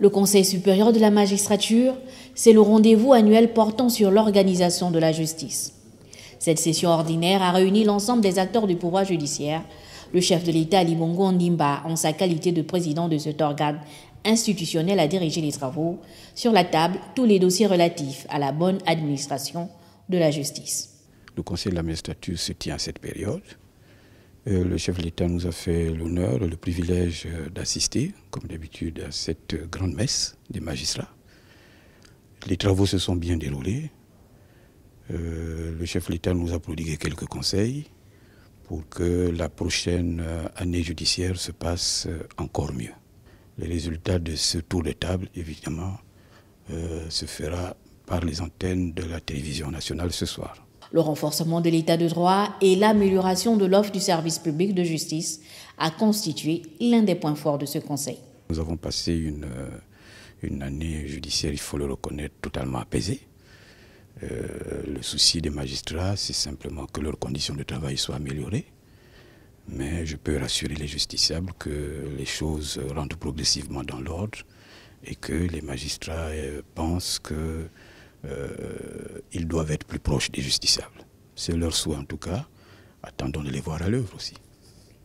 le Conseil supérieur de la magistrature, c'est le rendez-vous annuel portant sur l'organisation de la justice. Cette session ordinaire a réuni l'ensemble des acteurs du pouvoir judiciaire, le chef de l'État Ali Ndimba, en sa qualité de président de cet organe institutionnel, a dirigé les travaux. Sur la table, tous les dossiers relatifs à la bonne administration de la justice. Le Conseil de la magistrature se tient à cette période. Euh, le chef de l'État nous a fait l'honneur, et le privilège euh, d'assister, comme d'habitude, à cette euh, grande messe des magistrats. Les travaux se sont bien déroulés. le chef de l'État nous a prodigué quelques conseils pour que la prochaine année judiciaire se passe encore mieux. Les résultats de ce tour de table, évidemment, se fera par les antennes de la télévision nationale ce soir le renforcement de l'état de droit et l'amélioration de l'offre du service public de justice a constitué l'un des points forts de ce Conseil. Nous avons passé une, euh, une année judiciaire, il faut le reconnaître, totalement apaisée. Euh, le souci des magistrats, c'est simplement que leurs conditions de travail soient améliorées. Mais je peux rassurer les justiciables que les choses rentrent progressivement dans l'ordre et que les magistrats euh, pensent que ils doivent être plus proches des justiciables. C'est leur souhait en tout cas. Attendons de les voir à l'œuvre aussi.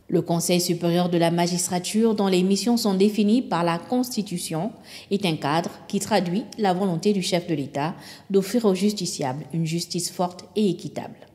Le Conseil supérieur de la magistrature, dont les missions sont définies par la Constitution, est un cadre qui traduit la volonté du chef de l'État d'offrir aux justiciables une justice forte et équitable.